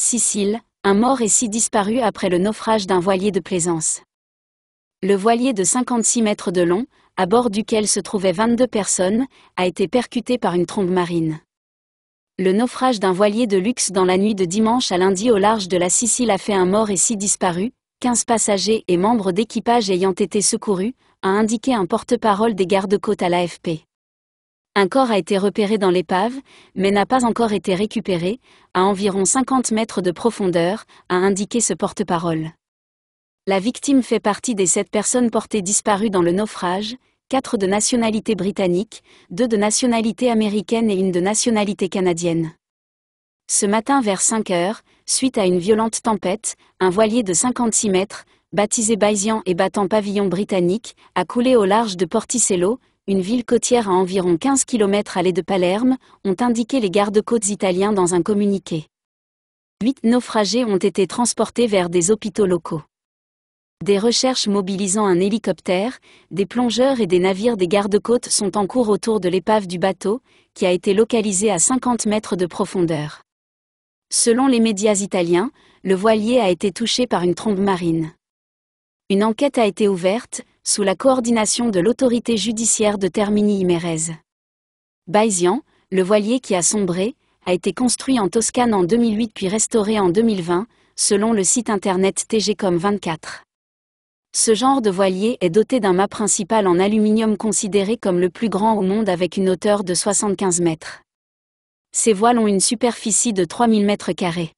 Sicile, un mort et six disparus après le naufrage d'un voilier de plaisance. Le voilier de 56 mètres de long, à bord duquel se trouvaient 22 personnes, a été percuté par une trombe marine. Le naufrage d'un voilier de luxe dans la nuit de dimanche à lundi au large de la Sicile a fait un mort et six disparus, 15 passagers et membres d'équipage ayant été secourus, a indiqué un porte-parole des gardes-côtes à l'AFP. Un corps a été repéré dans l'épave, mais n'a pas encore été récupéré, à environ 50 mètres de profondeur, a indiqué ce porte-parole. La victime fait partie des sept personnes portées disparues dans le naufrage, quatre de nationalité britannique, deux de nationalité américaine et une de nationalité canadienne. Ce matin vers 5 heures, suite à une violente tempête, un voilier de 56 mètres, baptisé Bayesian et battant pavillon britannique, a coulé au large de Porticello, une ville côtière à environ 15 km à l'est de Palerme, ont indiqué les gardes-côtes italiens dans un communiqué. Huit naufragés ont été transportés vers des hôpitaux locaux. Des recherches mobilisant un hélicoptère, des plongeurs et des navires des gardes-côtes sont en cours autour de l'épave du bateau, qui a été localisé à 50 mètres de profondeur. Selon les médias italiens, le voilier a été touché par une trombe marine. Une enquête a été ouverte, sous la coordination de l'autorité judiciaire de termini Imerese, Baizian, le voilier qui a sombré, a été construit en Toscane en 2008 puis restauré en 2020, selon le site internet tgcom24. Ce genre de voilier est doté d'un mât principal en aluminium considéré comme le plus grand au monde avec une hauteur de 75 mètres. Ces voiles ont une superficie de 3000 mètres carrés.